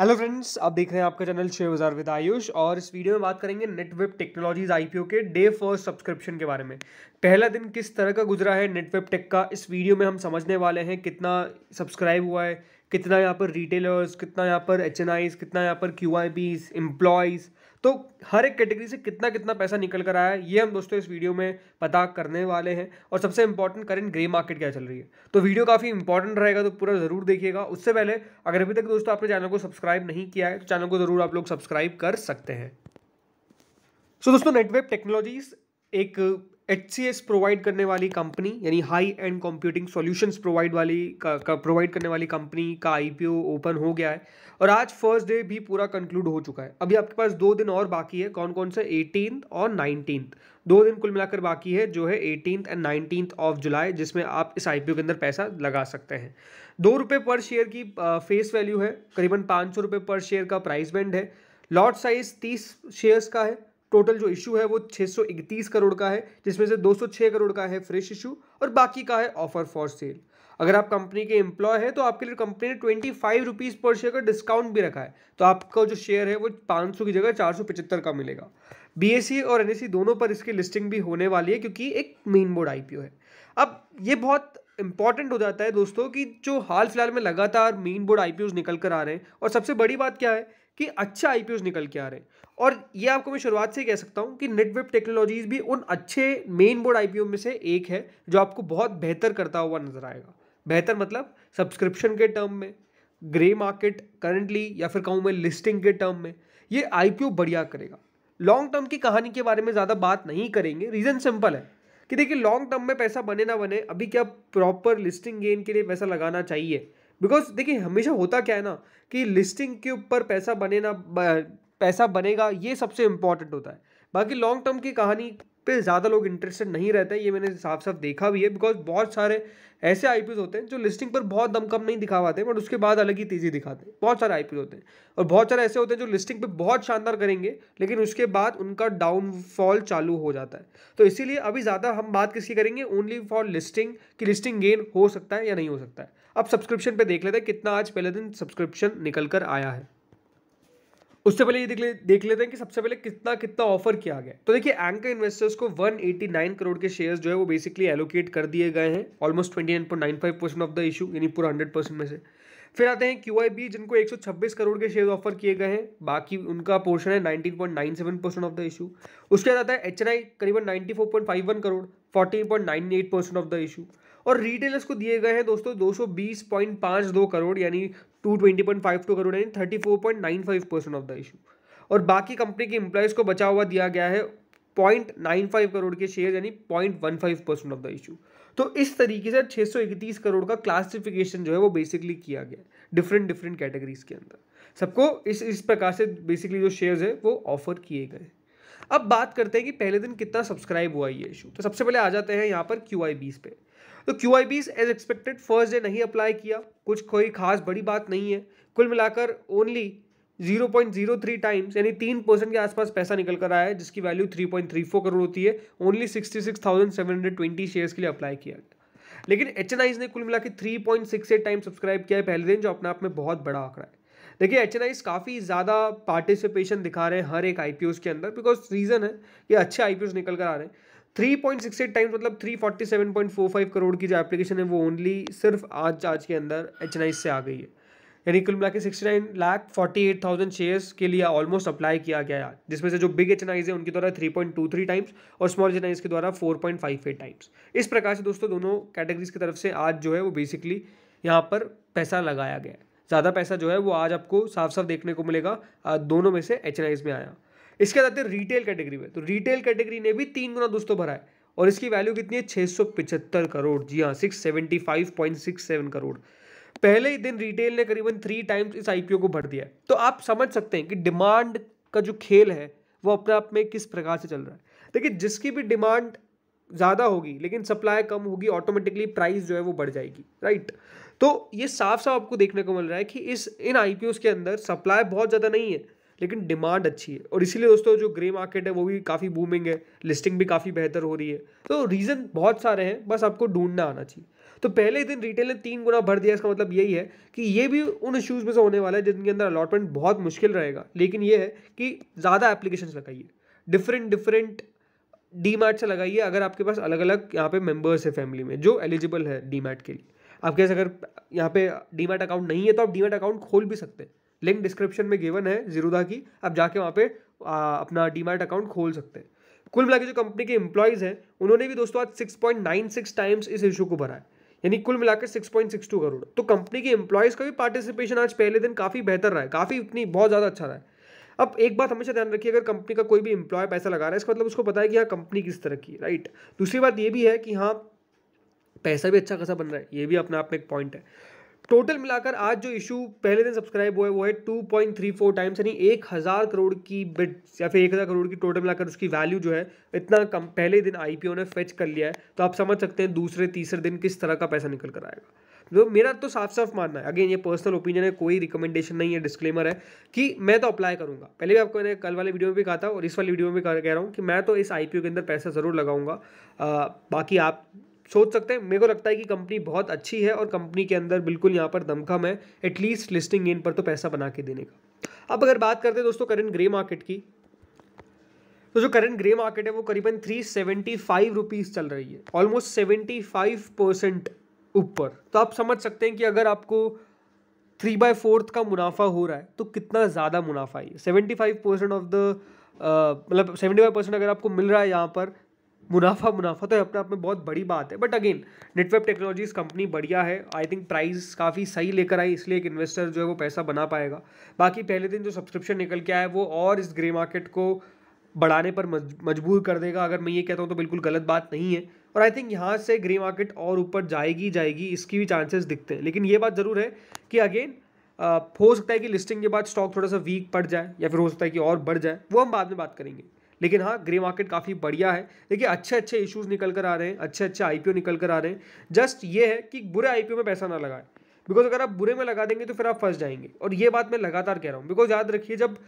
hello friends आप देख रहे हैं आपका चैनल शेयर बाजार विद आयुष और इस वीडियो में बात करेंगे नेटवेब टेक्नोलॉजीज आईपीओ के डे फर्स्ट सब्सक्रिप्शन के बारे में पहला दिन किस तरह का गुजरा है नेटवेब टेक का इस वीडियो में हम समझने वाले हैं कितना सब्सक्राइब हुआ है कितना यहाँ पर रिटेलर्स कितना यहाँ पर एच कितना यहाँ पर क्यू आई पीज एम्प्लॉयज़ तो हर एक कैटेगरी से कितना कितना पैसा निकल कर आया है ये हम दोस्तों इस वीडियो में पता करने वाले हैं और सबसे इंपॉर्टेंट करेंट ग्रे मार्केट क्या चल रही है तो वीडियो काफ़ी इंपॉर्टेंट रहेगा तो पूरा ज़रूर देखिएगा उससे पहले अगर अभी तक दोस्तों आपने चैनल को सब्सक्राइब नहीं किया है तो चैनल को ज़रूर आप लोग सब्सक्राइब कर सकते हैं सो so, दोस्तों नेटवेब टेक्नोलॉजीज़ एक एच प्रोवाइड करने वाली कंपनी यानी high end computing solutions provide वाली प्रोवाइड करने वाली कंपनी का आईपीओ ओपन हो गया है और आज फर्स्ट डे भी पूरा कंक्लूड हो चुका है अभी आपके पास दो दिन और बाकी है कौन कौन से एटीन और नाइनटीन दो दिन कुल मिलाकर बाकी है जो है eighteen and nineteen of July जिसमें आप इस आई के अंदर पैसा लगा सकते हैं दो रुपये पर शेयर की फेस वैल्यू है करीबन पाँच सौ रुपये पर शेयर का प्राइस बैंड है लॉट साइज तीस शेयर्स का है टोटल जो इशू है वो 631 करोड़ का है जिसमें से 206 करोड़ का है फ्रेश इशू और बाकी का है ऑफर फॉर सेल अगर आप कंपनी के एम्प्लॉय हैं तो आपके लिए कंपनी ने ट्वेंटी फाइव रुपीज़ पर शेयर का डिस्काउंट भी रखा है तो आपका जो शेयर है वो पाँच सौ की जगह चार सौ पचहत्तर का मिलेगा बी और एन दोनों पर इसकी लिस्टिंग भी होने वाली है क्योंकि एक मेन बोर्ड आई है अब ये बहुत इंपॉर्टेंट हो जाता है दोस्तों कि जो हाल फिलहाल में लगातार मेन बोर्ड आई निकल कर आ रहे हैं और सबसे बड़ी बात क्या है कि अच्छे आई निकल के आ रहे हैं और ये आपको मैं शुरुआत से कह सकता हूँ कि नेटवेब टेक्नोलॉजीज भी उन अच्छे मेन बोर्ड आई में से एक है जो आपको बहुत बेहतर करता हुआ नजर आएगा बेहतर मतलब सब्सक्रिप्शन के टर्म में ग्रे मार्केट करंटली या फिर कहूँ मैं लिस्टिंग के टर्म में ये आई बढ़िया करेगा लॉन्ग टर्म की कहानी के बारे में ज़्यादा बात नहीं करेंगे रीज़न सिंपल है कि देखिए लॉन्ग टर्म में पैसा बने ना बने अभी क्या प्रॉपर लिस्टिंग गेन के लिए पैसा लगाना चाहिए बिकॉज देखिए हमेशा होता क्या है ना कि लिस्टिंग के ऊपर पैसा बने ना पैसा बनेगा ये सबसे इम्पॉर्टेंट होता है बाकी लॉन्ग टर्म की कहानी पे ज़्यादा लोग इंटरेस्टेड नहीं रहते हैं ये मैंने साफ साफ देखा भी है बिकॉज बहुत सारे ऐसे आई होते हैं जो लिस्टिंग पर बहुत दम कम नहीं दिखा पाते बट उसके बाद अलग ही तेज़ी दिखाते हैं बहुत सारे आई होते हैं और बहुत सारे ऐसे होते हैं जो लिस्टिंग पर बहुत शानदार करेंगे लेकिन उसके बाद उनका डाउनफॉल चालू हो जाता है तो इसीलिए अभी ज़्यादा हम बात किसकी करेंगे ओनली फॉर लिस्टिंग कि लिस्टिंग गेन हो सकता है या नहीं हो सकता है अब सब्सक्रिप्शन पे देख लेते हैं कितना आज पहले दिन सब्सक्रिप्शन निकल कर आया है उससे पहले ये देख ले देख लेते हैं कि सबसे पहले कितना कितना ऑफर किया गया तो देखिए एंकर इन्वेस्टर्स को 189 करोड़ के शेयर्स जो है वो बेसिकली एलोकेट कर दिए गए हैं almost 29.95 percent of the issue यानी पूरा 100 परसेंट में से फिर आते हैं क्यू जिनको 126 करोड़ के शेयर ऑफर किए गए हैं बाकी उनका पोर्शन है 19.97 परसेंट ऑफ द इशू उसके बाद आता है एच करीबन 94.51 crore 14.98 percent of the issue और रिटेलर्स को दिए गए हैं दोस्तों दो सौ बीस पॉइंट पाँच दो करोड़ यानी two twenty point five two crore यानी thirty four point nine five percent of the issue और बाकी कंपनी के इंप्लाइज को बचा हुआ दिया गया है पॉइंट नाइन फाइव करोड़ के शेयर यानी point one five percent of the issue तो इस तरीके से छः सौ इकतीस करोड़ का क्लासिफिकेशन जो है वो बेसिकली किया गया डिफरेंट डिफरेंट कैटेगरीज के अंदर सबको इस इस प्रकार से बेसिकली जो शेयर्स है वो ऑफर किए गए अब बात करते हैं कि पहले दिन कितना सब्सक्राइब हुआ ये इशू तो सबसे पहले आ जाते हैं यहाँ पर क्यू आई बीस पे तो Q I Bs as expected first day नहीं अप्लाई किया कुछ कोई खास बड़ी बात नहीं है कुल मिलाकर ओनली 0.03 टाइम्स यानी तीन परसेंट के आसपास पैसा निकल कर आया है जिसकी वैल्यू 3.34 करोड़ होती है ओनली 66,720 शेयर्स के लिए अप्लाई किया गया लेकिन एच ने कुल मिला के थ्री टाइम सब्सक्राइब किया है पहले दिन जो अपने आप में बहुत बड़ा आंकड़ा है देखिए एच काफ़ी ज़्यादा पार्टिसिपेशन दिखा रहे हैं हर एक आई के अंदर बिकॉज रीज़न है कि अच्छे आई निकल कर आ रहे हैं 3.68 टाइम्स मतलब 347.45 करोड़ की जो एप्लीकेशन है वो ओनली सिर्फ आज आज के अंदर एच से आ गई है यानी कुल मिला के sixty nine lakh forty eight thousand shares के लिए ऑलमोस्ट अप्लाई किया गया है जिसमें से जो बिग एच है उनके द्वारा three point two three times और स्मॉल एच के द्वारा four point five eight times इस प्रकार से दोस्तों दोनों कैटेगरीज की तरफ से आज जो है वो बेसिकली यहाँ पर पैसा लगाया गया है ज़्यादा पैसा जो है वो आज आपको साफ साफ देखने को मिलेगा दोनों में से एच में आया इसके बाद आते हैं रिटेल कैटेगरी में तो रिटेल कैटेगरी ने भी तीन गुना दोस्तों भरा है और इसकी वैल्यू कितनी है छः करोड़ जी हाँ सिक्स करोड़ पहले ही दिन रिटेल ने करीबन थ्री टाइम्स इस आईपीओ को भर दिया तो आप समझ सकते हैं कि डिमांड का जो खेल है वो अपने आप में किस प्रकार से चल रहा है देखिए जिसकी भी डिमांड ज़्यादा होगी लेकिन सप्लाई कम होगी ऑटोमेटिकली प्राइस जो है वो बढ़ जाएगी राइट तो ये साफ साफ आपको देखने को मिल रहा है कि इस इन आई के अंदर सप्लाई बहुत ज़्यादा नहीं है लेकिन डिमांड अच्छी है और इसीलिए दोस्तों जो ग्रे मार्केट है वो भी काफ़ी बूमिंग है लिस्टिंग भी काफ़ी बेहतर हो रही है तो रीज़न बहुत सारे हैं बस आपको ढूंढना आना चाहिए तो पहले दिन रिटेल ने तीन गुना भर दिया इसका मतलब यही है कि ये भी उन इश्यूज़ में से होने वाला है जिनके अंदर अलॉटमेंट बहुत मुश्किल रहेगा लेकिन ये है कि ज़्यादा एप्लीकेशन लगाइए डिफरेंट डिफरेंट डी से लगाइए अगर आपके पास अलग अलग यहाँ पे मेम्बर्स है फैमिली में जो एलिजिबल है डी के लिए आपके पास अगर यहाँ पे डीमैट अकाउंट नहीं है तो आप डीमैट अकाउंट खोल भी सकते हैं लिंक डिस्क्रिप्शन में गिवन है जीरोधा की आप जाके वहाँ पे आ, अपना डीमैट अकाउंट खोल सकते हैं कुल मिला जो कंपनी के एम्प्लॉयज़ हैं उन्होंने भी दोस्तों आज six point nine six times इस इशू को भरा है यानी कुल मिलाकर six point six two crore तो कंपनी के एम्प्लॉयज़ का भी पार्टिसिपेशन आज पहले दिन काफ़ी बेहतर रहा है काफ़ी इतनी बहुत ज़्यादा अच्छा रहा है अब एक बात हमेशा ध्यान रखिए अगर कंपनी का कोई भी एम्प्लॉय पैसा लगा रहा है इसका मतलब उसको पता है कि हाँ कंपनी किस तरह की राइट दूसरी बात ये भी है कि हाँ पैसा भी अच्छा खासा बन रहा है ये भी अपने आप में एक पॉइंट है टोटल मिलाकर आज जो इशू पहले दिन सब्सक्राइब हुआ है वो है two point three four times यानी एक हज़ार करोड़ की बिड या फिर एक हज़ार करोड़ की टोटल मिलाकर उसकी वैल्यू जो है इतना कम पहले दिन आईपीओ ने फेच कर लिया है तो आप समझ सकते हैं दूसरे तीसरे दिन किस तरह का पैसा निकल कर आएगा तो मेरा तो साफ साफ मानना है अगेन ये पर्सनल ओपिनियन है कोई रिकमेंडेशन नहीं है डिस्क्लेमर है कि मैं तो अप्लाई करूंगा पहले भी आपको मैंने कल वाले वीडियो में भी कहा था और इस वाले वीडियो में भी कह रहा हूँ कि मैं तो इस आईपीओ के अंदर पैसा ज़रूर लगाऊंगा बाकी आप सोच सकते हैं मेरे को लगता है कि कंपनी बहुत अच्छी है और कंपनी के अंदर बिल्कुल यहाँ पर दमखम है एटलीस्ट लिस्टिंग गेन पर तो पैसा बना के देने का अब अगर बात करते हैं दोस्तों करंट ग्रे मार्केट की तो जो करंट ग्रे मार्केट है वो करीबन थ्री सेवेंटी फाइव रुपीज़ चल रही है ऑलमोस्ट सेवेंटी फाइव परसेंट ऊपर तो आप समझ सकते हैं कि अगर आपको थ्री बाय फोर्थ का मुनाफा हो रहा है तो कितना ज़्यादा मुनाफा है seventy five percent of the मतलब सेवेंटी फाइव परसेंट अगर आपको मिल रहा है यहाँ पर मुनाफा मुनाफा तो अपने आप में बहुत बड़ी बात है but again network technologies company बढ़िया है आई थिंक प्राइस काफ़ी सही लेकर आई इसलिए एक इन्वेस्टर जो है वो पैसा बना पाएगा बाकी पहले दिन जो सब्सक्रिप्शन निकल के आया वो और इस ग्रे मार्केट को बढ़ाने पर मजबूर कर देगा अगर मैं ये कहता हूँ तो बिल्कुल गलत बात नहीं है और आई थिंक यहाँ से ग्रे मार्केट और ऊपर जाएगी जाएगी इसकी भी चांसेस दिखते हैं लेकिन ये बात ज़रूर है कि अगेन हो सकता है कि लिस्टिंग के बाद स्टॉक थोड़ा सा वीक पड़ जाए या फिर हो सकता है कि और बढ़ जाए वो हम बाद में बात करेंगे लेकिन हाँ ग्रे मार्केट काफ़ी बढ़िया है देखिए अच्छे अच्छे इशूज़ निकल कर आ रहे हैं अच्छे अच्छे आई निकल कर आ रहे हैं जस्ट ये है कि बुरे आई में पैसा ना लगाए बिकॉज अगर आप बुरे में लगा देंगे तो फिर आप फंस जाएंगे और ये बात मैं लगातार कह रहा हूँ बिकॉज याद रखिए जब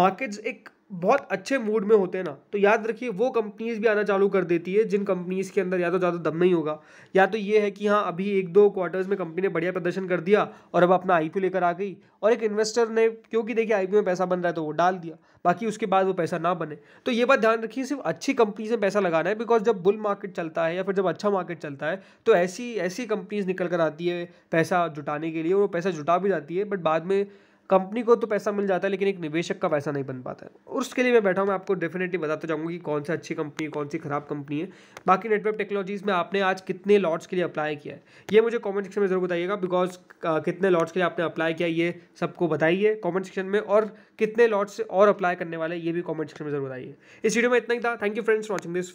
मार्केट्स एक बहुत अच्छे मूड में होते हैं ना तो याद रखिए वो कंपनीज़ भी आना चालू कर देती है जिन कंपनीज़ के अंदर या तो ज़्यादा दम नहीं होगा या तो ये है कि हाँ अभी एक दो क्वार्टर्स में कंपनी ने बढ़िया प्रदर्शन कर दिया और अब अपना आई लेकर आ गई और एक इन्वेस्टर ने क्योंकि देखिए आई में पैसा बन रहा है तो वो डाल दिया बाकी उसके बाद वो पैसा ना बने तो ये बात ध्यान रखिए सिर्फ अच्छी कंपनीज में पैसा लगाना है बिकॉज जब बुल मार्केट चलता है या फिर जब अच्छा मार्केट चलता है तो ऐसी ऐसी कंपनीज निकल कर आती है पैसा जुटाने के लिए और वो पैसा जुटा भी जाती है बट बाद में कंपनी को तो पैसा मिल जाता है लेकिन एक निवेशक का पैसा नहीं बन पाता है और उसके लिए मैं बैठा हूँ मैं आपको डेफिनेटली बताता जाऊँगा कि कौन सी अच्छी कंपनी है कौन सी ख़राब कंपनी है बाकी नेटवर्क टेक्नोलॉजीज़ में आपने आज कितने लॉट्स के लिए अप्लाई किया है ये मुझे कॉमेंट सेक्शन में ज़रूर बताइएगा बिकॉज कितने लॉट्स के लिए आपने अप्लाई किया ये सबको बताइए कॉमेंट सेक्शन में और कितने लॉट्स से और अप्लाई करने वाले ये भी कॉमेंट सेक्शन में जरूर बताइए इस वीडियो में इतना ही था thank you friends watching this